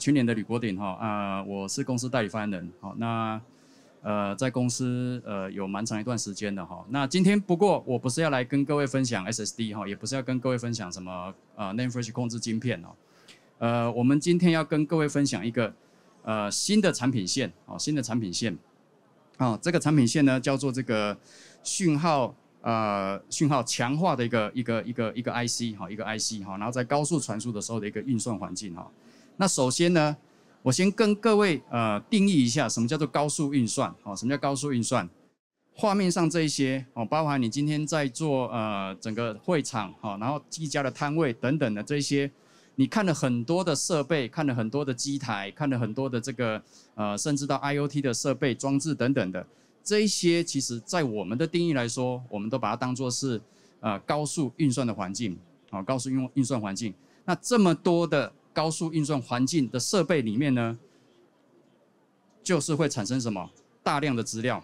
去年的吕国鼎哈啊，我是公司代理发言人，好那呃在公司呃有蛮长一段时间的哈。那今天不过我不是要来跟各位分享 SSD 哈，也不是要跟各位分享什么呃 s h 控制晶片哦，呃我们今天要跟各位分享一个呃新的产品线哦，新的产品线啊，这个产品线呢叫做这个讯号呃，讯号强化的一个一个一个一个 IC 哈一个 IC 哈，然后在高速传输的时候的一个运算环境哈。那首先呢，我先跟各位呃定义一下，什么叫做高速运算？哦，什么叫高速运算？画面上这一些哦，包含你今天在做呃整个会场哈，然后几家的摊位等等的这些，你看了很多的设备，看了很多的机台，看了很多的这个呃，甚至到 IOT 的设备装置等等的这一些，其实在我们的定义来说，我们都把它当做是呃高速运算的环境，哦，高速运运算环境。那这么多的。高速运算环境的设备里面呢，就是会产生什么大量的资料，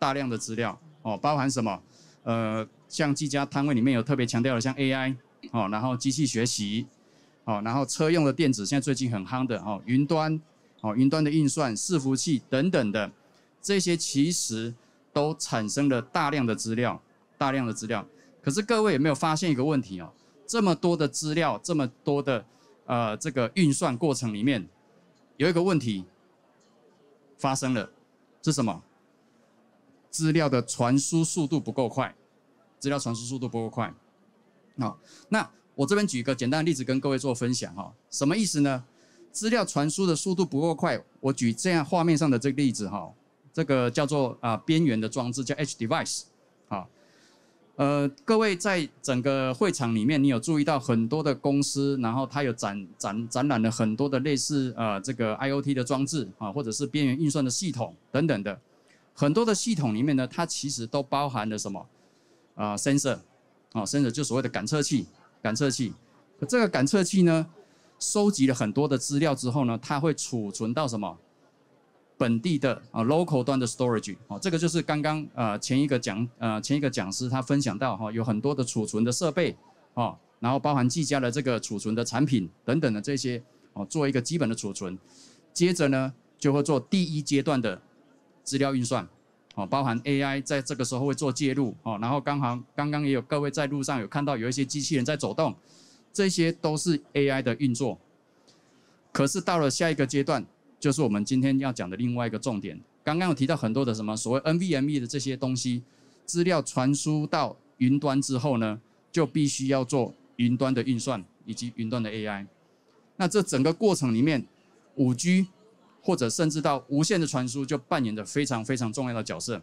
大量的资料哦，包含什么呃，像技嘉摊位里面有特别强调的，像 AI 哦，然后机器学习哦，然后车用的电子现在最近很夯的哦，云端哦，云端的运算伺服器等等的这些其实都产生了大量的资料，大量的资料。可是各位有没有发现一个问题哦？这么多的资料，这么多的呃，这个运算过程里面有一个问题发生了，是什么？资料的传输速度不够快，资料传输速度不够快。好，那我这边举一个简单的例子跟各位做分享哈，什么意思呢？资料传输的速度不够快，我举这样画面上的这个例子哈，这个叫做啊边缘的装置叫 H device。呃，各位在整个会场里面，你有注意到很多的公司，然后它有展展展览了很多的类似呃这个 I O T 的装置啊，或者是边缘运算的系统等等的很多的系统里面呢，它其实都包含了什么啊？sensor，啊，sensor 就所谓的感测器，感测器。这个感测器呢，收集了很多的资料之后呢，它会储存到什么？本地的啊，local 端的 storage，哦，这个就是刚刚呃前一个讲呃前一个讲师他分享到哈，有很多的储存的设备哦，然后包含技嘉的这个储存的产品等等的这些哦，做一个基本的储存，接着呢就会做第一阶段的资料运算哦，包含 AI 在这个时候会做介入哦，然后刚好刚刚也有各位在路上有看到有一些机器人在走动，这些都是 AI 的运作，可是到了下一个阶段。就是我们今天要讲的另外一个重点。刚刚有提到很多的什么所谓 NVMe 的这些东西，资料传输到云端之后呢，就必须要做云端的运算以及云端的 AI。那这整个过程里面，五 G 或者甚至到无线的传输就扮演着非常非常重要的角色。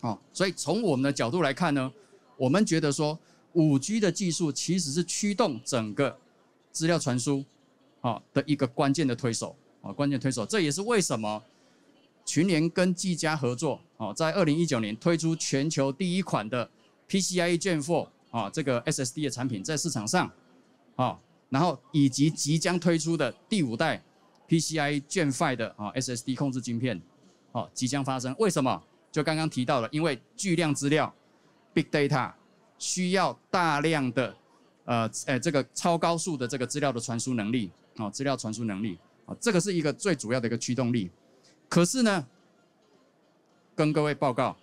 哦，所以从我们的角度来看呢，我们觉得说五 G 的技术其实是驱动整个资料传输啊的一个关键的推手。啊，关键推手，这也是为什么群联跟技嘉合作，哦，在二零一九年推出全球第一款的 PCIe Gen4 啊，这个 SSD 的产品在市场上，啊，然后以及即将推出的第五代 PCIe Gen5 的啊 SSD 控制晶片，哦，即将发生。为什么？就刚刚提到了，因为巨量资料 （Big Data） 需要大量的呃呃这个超高速的这个资料的传输能力，哦，资料传输能力。这个是一个最主要的一个驱动力，可是呢，跟各位报告，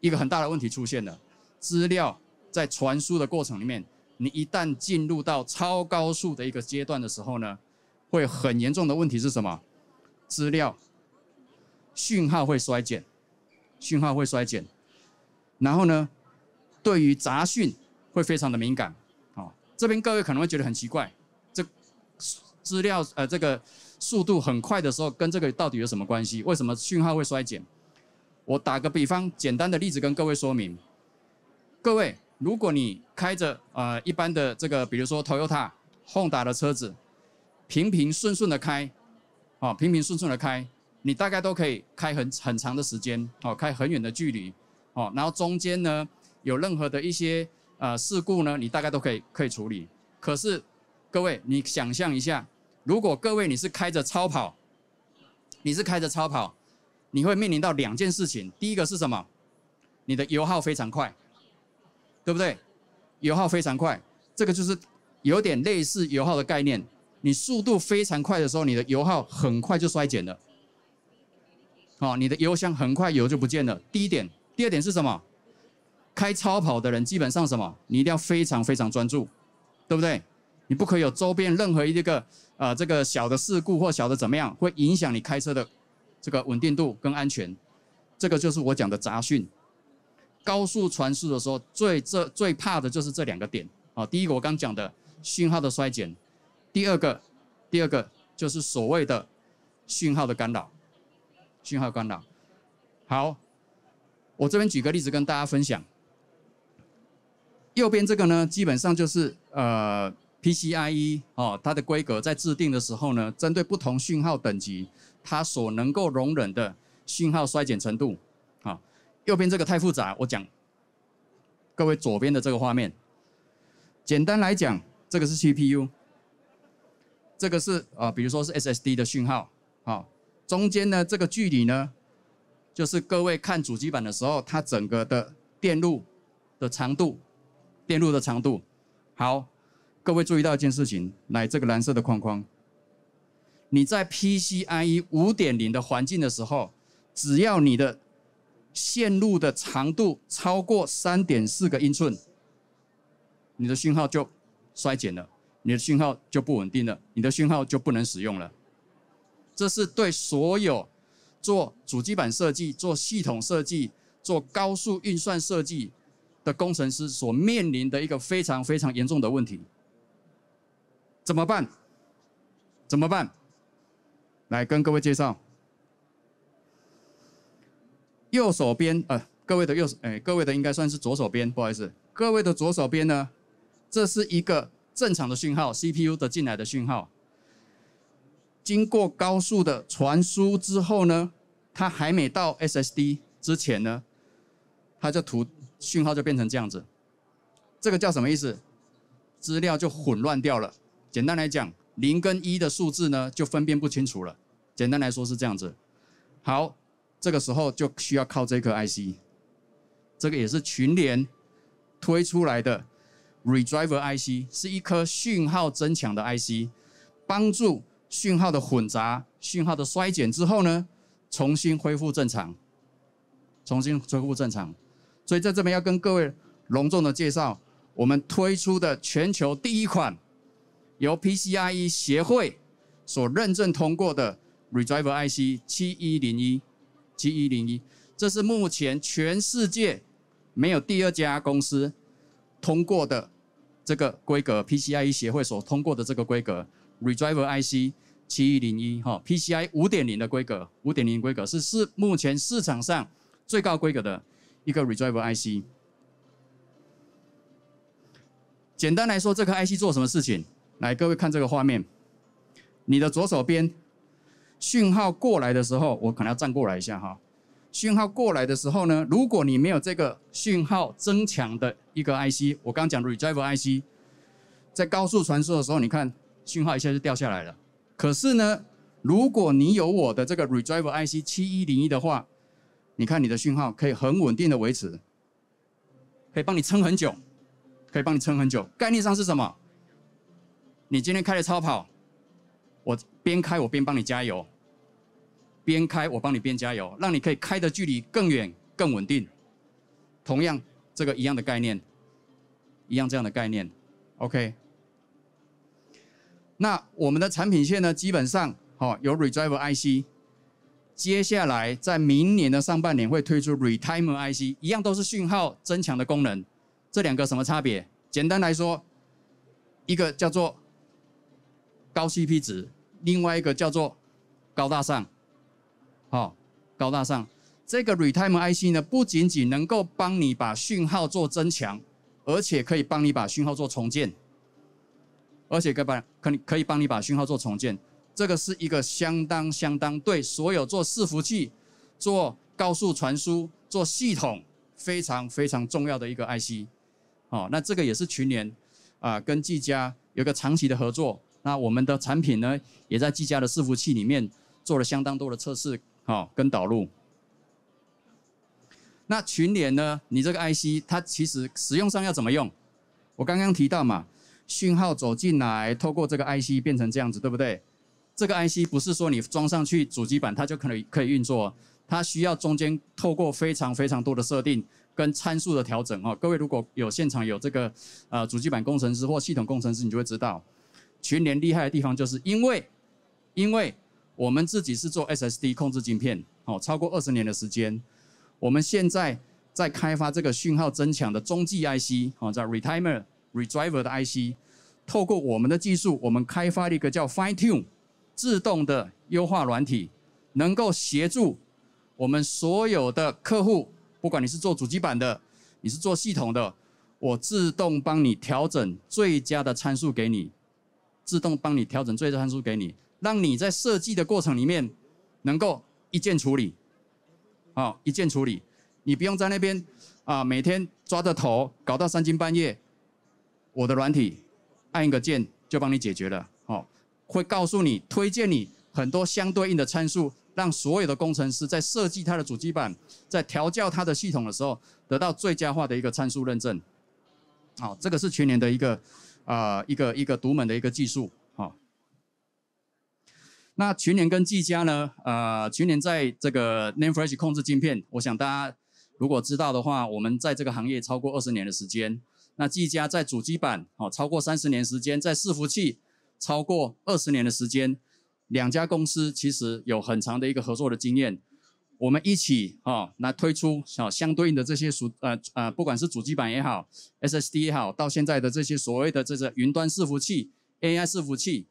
一个很大的问题出现了，资料在传输的过程里面，你一旦进入到超高速的一个阶段的时候呢，会很严重的问题是什么？资料讯号会衰减，讯号会衰减，然后呢，对于杂讯会非常的敏感。哦，这边各位可能会觉得很奇怪。资料呃，这个速度很快的时候，跟这个到底有什么关系？为什么讯号会衰减？我打个比方，简单的例子跟各位说明。各位，如果你开着呃一般的这个，比如说 Toyota、Honda 的车子，平平顺顺的开，啊平平顺顺的开，你大概都可以开很很长的时间，哦开很远的距离，哦然后中间呢有任何的一些呃事故呢，你大概都可以可以处理。可是各位，你想象一下，如果各位你是开着超跑，你是开着超跑，你会面临到两件事情。第一个是什么？你的油耗非常快，对不对？油耗非常快，这个就是有点类似油耗的概念。你速度非常快的时候，你的油耗很快就衰减了，好，你的油箱很快油就不见了。第一点，第二点是什么？开超跑的人基本上什么？你一定要非常非常专注，对不对？你不可以有周边任何一个呃这个小的事故或小的怎么样，会影响你开车的这个稳定度跟安全。这个就是我讲的杂讯。高速传输的时候，最这最怕的就是这两个点啊。第一个我刚讲的信号的衰减，第二个，第二个就是所谓的信号的干扰。信号干扰。好，我这边举个例子跟大家分享。右边这个呢，基本上就是呃。PCIe 哦，它的规格在制定的时候呢，针对不同讯号等级，它所能够容忍的讯号衰减程度。好，右边这个太复杂，我讲各位左边的这个画面。简单来讲，这个是 CPU，这个是啊，比如说是 SSD 的讯号。好，中间呢这个距离呢，就是各位看主机板的时候，它整个的电路的长度，电路的长度。好。各位注意到一件事情，来这个蓝色的框框，你在 PCIe 五点零的环境的时候，只要你的线路的长度超过三点四个英寸，你的信号就衰减了，你的信号就不稳定了，你的信号就不能使用了。这是对所有做主机板设计、做系统设计、做高速运算设计的工程师所面临的一个非常非常严重的问题。怎么办？怎么办？来跟各位介绍，右手边呃，各位的右手，哎，各位的应该算是左手边，不好意思，各位的左手边呢，这是一个正常的讯号，CPU 的进来的讯号，经过高速的传输之后呢，它还没到 SSD 之前呢，它就图讯号就变成这样子，这个叫什么意思？资料就混乱掉了。简单来讲，零跟一的数字呢就分辨不清楚了。简单来说是这样子。好，这个时候就需要靠这颗 IC，这个也是群联推出来的 Redriver IC，是一颗讯号增强的 IC，帮助讯号的混杂、讯号的衰减之后呢，重新恢复正常，重新恢复正常。所以在这边要跟各位隆重的介绍，我们推出的全球第一款。由 PCIe 协会所认证通过的 ReDriver IC 七一零一七一零一，这是目前全世界没有第二家公司通过的这个规格。PCIe 协会所通过的这个规格，ReDriver IC 七一零一哈，PCI 五点零的规格，五点零规格是市目前市场上最高规格的一个 ReDriver IC。简单来说，这个 IC 做什么事情？来，各位看这个画面，你的左手边讯号过来的时候，我可能要站过来一下哈。讯号过来的时候呢，如果你没有这个讯号增强的一个 IC，我刚讲的 redriver IC，在高速传输的时候，你看讯号一下就掉下来了。可是呢，如果你有我的这个 redriver IC 七一零一的话，你看你的讯号可以很稳定的维持，可以帮你撑很久，可以帮你撑很久。概念上是什么？你今天开了超跑，我边开我边帮你加油，边开我帮你边加油，让你可以开的距离更远、更稳定。同样，这个一样的概念，一样这样的概念，OK。那我们的产品线呢，基本上哦有 r e d r i v e r IC，接下来在明年的上半年会推出 Retimer IC，一样都是讯号增强的功能。这两个什么差别？简单来说，一个叫做。高 C P 值，另外一个叫做高大上，好，高大上。这个 Retimer I C 呢，不仅仅能够帮你把讯号做增强，而且可以帮你把讯号做重建，而且可以帮可可以帮你把讯号做重建。这个是一个相当相当对所有做伺服器、做高速传输、做系统非常非常重要的一个 I C。哦，那这个也是去年啊跟技嘉有个长期的合作。那我们的产品呢，也在技嘉的伺服器里面做了相当多的测试，哈，跟导入。那群联呢，你这个 IC 它其实使用上要怎么用？我刚刚提到嘛，讯号走进来，透过这个 IC 变成这样子，对不对？这个 IC 不是说你装上去主机板它就可能可以运作，它需要中间透过非常非常多的设定跟参数的调整，哦，各位如果有现场有这个呃主机板工程师或系统工程师，你就会知道。群联厉害的地方，就是因为，因为我们自己是做 SSD 控制晶片，哦，超过二十年的时间。我们现在在开发这个讯号增强的中继 IC，哦，叫 retimer、redriver 的 IC，透过我们的技术，我们开发了一个叫 Fine Tune 自动的优化软体，能够协助我们所有的客户，不管你是做主机板的，你是做系统的，我自动帮你调整最佳的参数给你。自动帮你调整最佳参数给你，让你在设计的过程里面能够一键处理，好，一键处理，你不用在那边啊每天抓着头搞到三更半夜。我的软体按一个键就帮你解决了，好，会告诉你推荐你很多相对应的参数，让所有的工程师在设计它的主机板，在调教它的系统的时候得到最佳化的一个参数认证。好，这个是全年的一个。啊，一个一个独门的一个技术哦。那群联跟技嘉呢？呃，群联在这个 n a m e f r e s h 控制晶片，我想大家如果知道的话，我们在这个行业超过二十年的时间。那技嘉在主机板哦，超过三十年时间，在伺服器超过二十年的时间，两家公司其实有很长的一个合作的经验。我们一起哦，来推出哦相对应的这些主呃呃，不管是主机板也好，SSD 也好，到现在的这些所谓的这个云端伺服器、AI 伺服器，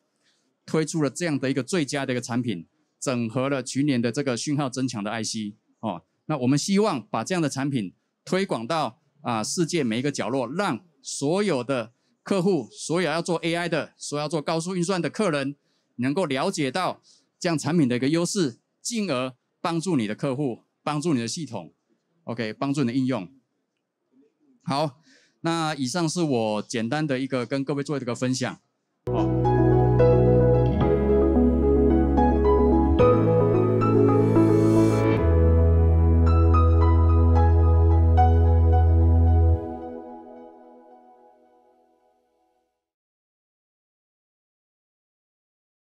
推出了这样的一个最佳的一个产品，整合了去年的这个讯号增强的 IC 哦。那我们希望把这样的产品推广到啊世界每一个角落，让所有的客户、所有要做 AI 的、所有要做高速运算的客人，能够了解到这样产品的一个优势，进而。帮助你的客户，帮助你的系统，OK，帮助你的应用。好，那以上是我简单的一个跟各位做一个分享。好。